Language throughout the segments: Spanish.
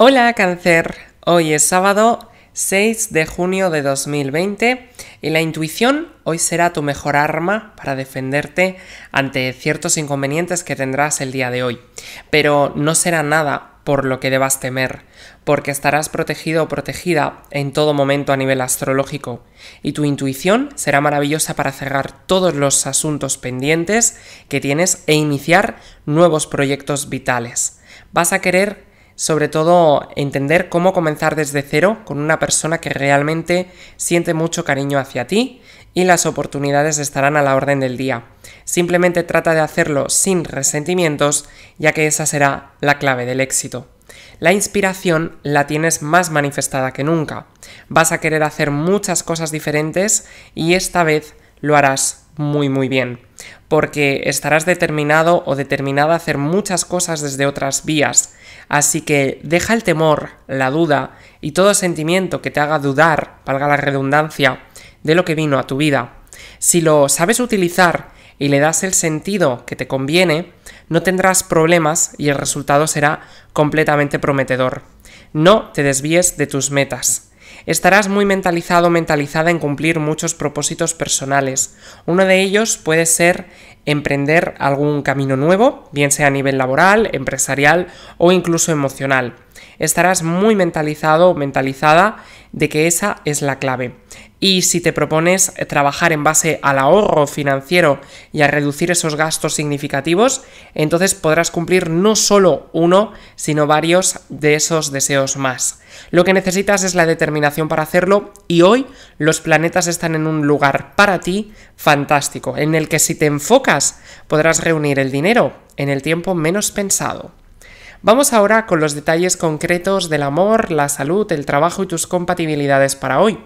Hola cáncer, hoy es sábado 6 de junio de 2020 y la intuición hoy será tu mejor arma para defenderte ante ciertos inconvenientes que tendrás el día de hoy, pero no será nada por lo que debas temer, porque estarás protegido o protegida en todo momento a nivel astrológico, y tu intuición será maravillosa para cerrar todos los asuntos pendientes que tienes e iniciar nuevos proyectos vitales. Vas a querer sobre todo entender cómo comenzar desde cero con una persona que realmente siente mucho cariño hacia ti y las oportunidades estarán a la orden del día. Simplemente trata de hacerlo sin resentimientos, ya que esa será la clave del éxito. La inspiración la tienes más manifestada que nunca. Vas a querer hacer muchas cosas diferentes y esta vez lo harás muy muy bien, porque estarás determinado o determinada a hacer muchas cosas desde otras vías, así que deja el temor, la duda y todo sentimiento que te haga dudar, valga la redundancia, de lo que vino a tu vida. Si lo sabes utilizar y le das el sentido que te conviene, no tendrás problemas y el resultado será completamente prometedor. No te desvíes de tus metas. Estarás muy mentalizado o mentalizada en cumplir muchos propósitos personales. Uno de ellos puede ser emprender algún camino nuevo, bien sea a nivel laboral, empresarial o incluso emocional. Estarás muy mentalizado o mentalizada de que esa es la clave. Y si te propones eh, trabajar en base al ahorro financiero y a reducir esos gastos significativos, entonces podrás cumplir no solo uno, sino varios de esos deseos más. Lo que necesitas es la determinación para hacerlo y hoy los planetas están en un lugar para ti fantástico, en el que si te enfocas podrás reunir el dinero en el tiempo menos pensado. Vamos ahora con los detalles concretos del amor, la salud, el trabajo y tus compatibilidades para hoy.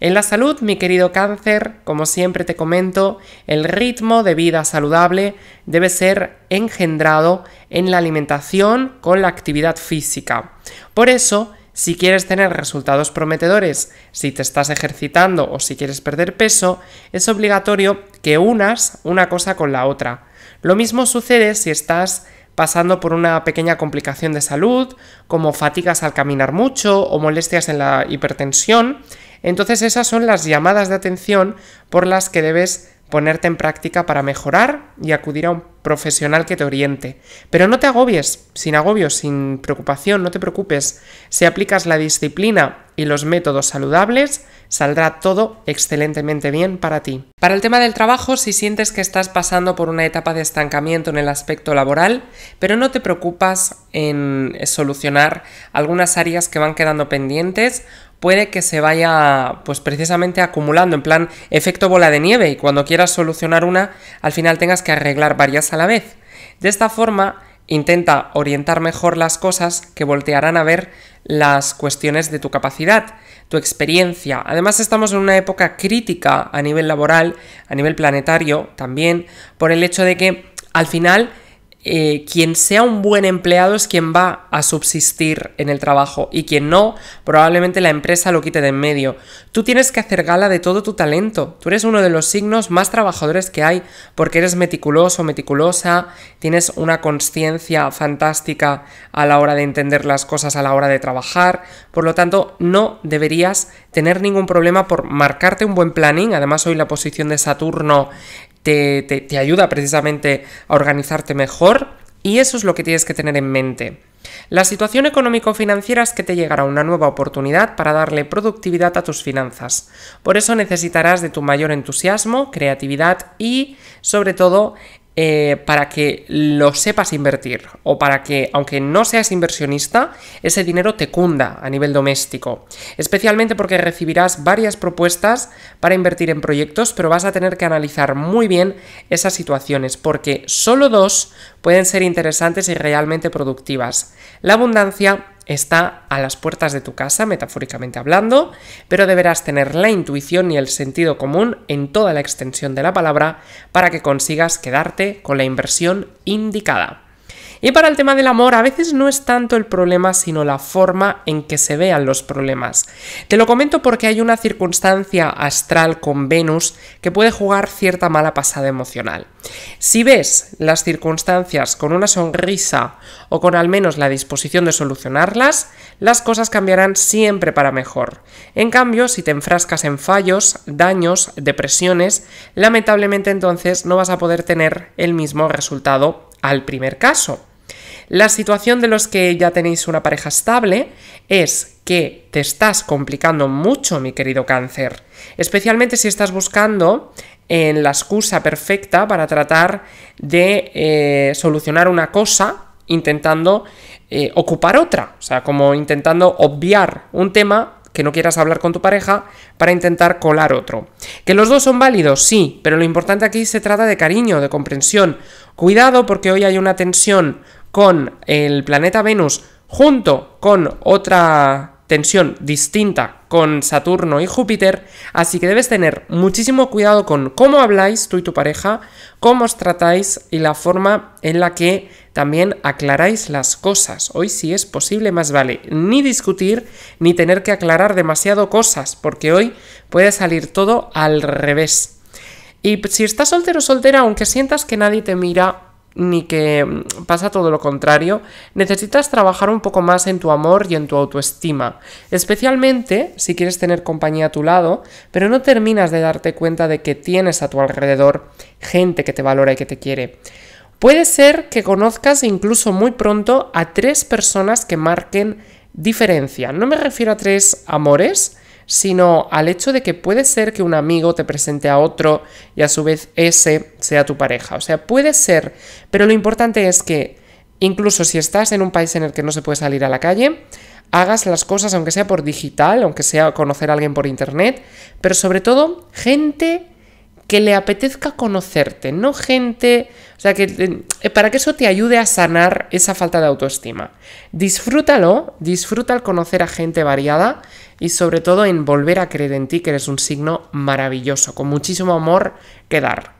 En la salud, mi querido cáncer, como siempre te comento, el ritmo de vida saludable debe ser engendrado en la alimentación con la actividad física. Por eso, si quieres tener resultados prometedores, si te estás ejercitando o si quieres perder peso, es obligatorio que unas una cosa con la otra. Lo mismo sucede si estás pasando por una pequeña complicación de salud, como fatigas al caminar mucho o molestias en la hipertensión, entonces esas son las llamadas de atención por las que debes ponerte en práctica para mejorar y acudir a un profesional que te oriente. Pero no te agobies, sin agobio, sin preocupación, no te preocupes. Si aplicas la disciplina y los métodos saludables, Saldrá todo excelentemente bien para ti. Para el tema del trabajo, si sientes que estás pasando por una etapa de estancamiento en el aspecto laboral, pero no te preocupas en solucionar algunas áreas que van quedando pendientes, puede que se vaya pues precisamente acumulando en plan efecto bola de nieve y cuando quieras solucionar una, al final tengas que arreglar varias a la vez. De esta forma, Intenta orientar mejor las cosas que voltearán a ver las cuestiones de tu capacidad, tu experiencia. Además estamos en una época crítica a nivel laboral, a nivel planetario también, por el hecho de que al final eh, quien sea un buen empleado es quien va a subsistir en el trabajo y quien no, probablemente la empresa lo quite de en medio. Tú tienes que hacer gala de todo tu talento. Tú eres uno de los signos más trabajadores que hay porque eres meticuloso, meticulosa, tienes una conciencia fantástica a la hora de entender las cosas, a la hora de trabajar. Por lo tanto, no deberías tener ningún problema por marcarte un buen planning. Además, hoy la posición de Saturno te, ayuda precisamente a organizarte mejor y eso es lo que tienes que tener en mente. La situación económico-financiera es que te llegará una nueva oportunidad para darle productividad a tus finanzas. Por eso necesitarás de tu mayor entusiasmo, creatividad y, sobre todo, eh, para que lo sepas invertir o para que, aunque no seas inversionista, ese dinero te cunda a nivel doméstico. Especialmente porque recibirás varias propuestas para invertir en proyectos, pero vas a tener que analizar muy bien esas situaciones porque solo dos pueden ser interesantes y realmente productivas. La abundancia está a las puertas de tu casa, metafóricamente hablando, pero deberás tener la intuición y el sentido común en toda la extensión de la palabra para que consigas quedarte con la inversión indicada. Y para el tema del amor, a veces no es tanto el problema, sino la forma en que se vean los problemas. Te lo comento porque hay una circunstancia astral con Venus que puede jugar cierta mala pasada emocional. Si ves las circunstancias con una sonrisa o con al menos la disposición de solucionarlas, las cosas cambiarán siempre para mejor. En cambio, si te enfrascas en fallos, daños, depresiones, lamentablemente entonces no vas a poder tener el mismo resultado al primer caso. La situación de los que ya tenéis una pareja estable es que te estás complicando mucho, mi querido cáncer, especialmente si estás buscando en eh, la excusa perfecta para tratar de eh, solucionar una cosa intentando eh, ocupar otra, o sea, como intentando obviar un tema que no quieras hablar con tu pareja para intentar colar otro. Que los dos son válidos, sí, pero lo importante aquí se trata de cariño, de comprensión. Cuidado porque hoy hay una tensión con el planeta Venus junto con otra tensión distinta con Saturno y Júpiter, así que debes tener muchísimo cuidado con cómo habláis tú y tu pareja, cómo os tratáis y la forma en la que también aclaráis las cosas. Hoy si es posible más vale ni discutir ni tener que aclarar demasiado cosas, porque hoy puede salir todo al revés. Y si estás soltero o soltera, aunque sientas que nadie te mira, ni que mm, pasa todo lo contrario, necesitas trabajar un poco más en tu amor y en tu autoestima, especialmente si quieres tener compañía a tu lado, pero no terminas de darte cuenta de que tienes a tu alrededor gente que te valora y que te quiere. Puede ser que conozcas incluso muy pronto a tres personas que marquen diferencia. No me refiero a tres amores, sino al hecho de que puede ser que un amigo te presente a otro y a su vez ese sea tu pareja. O sea, puede ser, pero lo importante es que incluso si estás en un país en el que no se puede salir a la calle, hagas las cosas aunque sea por digital, aunque sea conocer a alguien por internet, pero sobre todo gente que le apetezca conocerte, no gente, o sea, que eh, para que eso te ayude a sanar esa falta de autoestima. Disfrútalo, disfruta al conocer a gente variada y sobre todo en volver a creer en ti, que eres un signo maravilloso, con muchísimo amor que dar.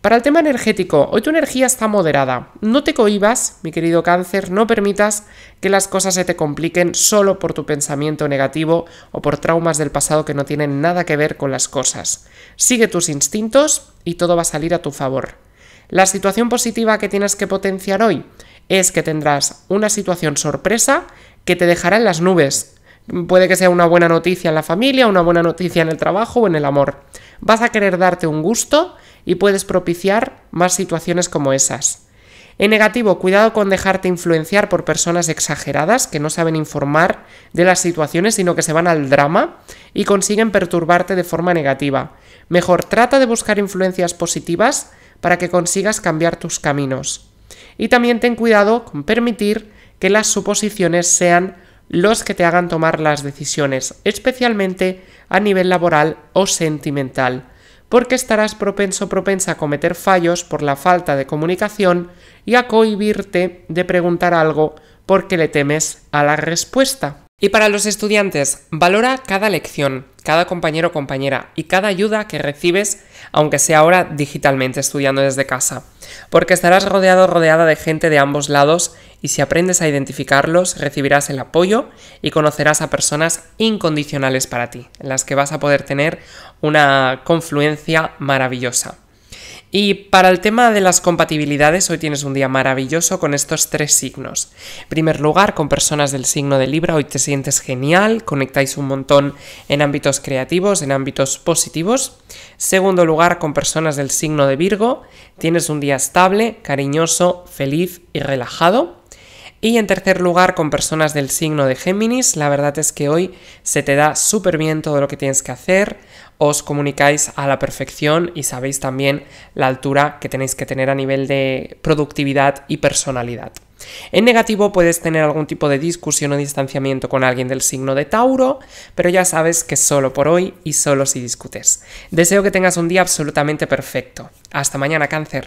Para el tema energético, hoy tu energía está moderada. No te cohibas, mi querido cáncer, no permitas que las cosas se te compliquen solo por tu pensamiento negativo o por traumas del pasado que no tienen nada que ver con las cosas. Sigue tus instintos y todo va a salir a tu favor. La situación positiva que tienes que potenciar hoy es que tendrás una situación sorpresa que te dejará en las nubes. Puede que sea una buena noticia en la familia, una buena noticia en el trabajo o en el amor. Vas a querer darte un gusto y puedes propiciar más situaciones como esas. En negativo, cuidado con dejarte influenciar por personas exageradas que no saben informar de las situaciones, sino que se van al drama y consiguen perturbarte de forma negativa. Mejor trata de buscar influencias positivas para que consigas cambiar tus caminos. Y también ten cuidado con permitir que las suposiciones sean los que te hagan tomar las decisiones, especialmente a nivel laboral o sentimental, porque estarás propenso o propensa a cometer fallos por la falta de comunicación y a cohibirte de preguntar algo porque le temes a la respuesta. Y para los estudiantes, valora cada lección cada compañero o compañera y cada ayuda que recibes, aunque sea ahora digitalmente estudiando desde casa, porque estarás rodeado o rodeada de gente de ambos lados y si aprendes a identificarlos, recibirás el apoyo y conocerás a personas incondicionales para ti, en las que vas a poder tener una confluencia maravillosa. Y para el tema de las compatibilidades, hoy tienes un día maravilloso con estos tres signos. En primer lugar, con personas del signo de Libra, hoy te sientes genial, conectáis un montón en ámbitos creativos, en ámbitos positivos. Segundo lugar, con personas del signo de Virgo, tienes un día estable, cariñoso, feliz y relajado. Y en tercer lugar, con personas del signo de Géminis, la verdad es que hoy se te da súper bien todo lo que tienes que hacer, os comunicáis a la perfección y sabéis también la altura que tenéis que tener a nivel de productividad y personalidad. En negativo puedes tener algún tipo de discusión o distanciamiento con alguien del signo de Tauro, pero ya sabes que solo por hoy y solo si discutes. Deseo que tengas un día absolutamente perfecto. Hasta mañana, cáncer.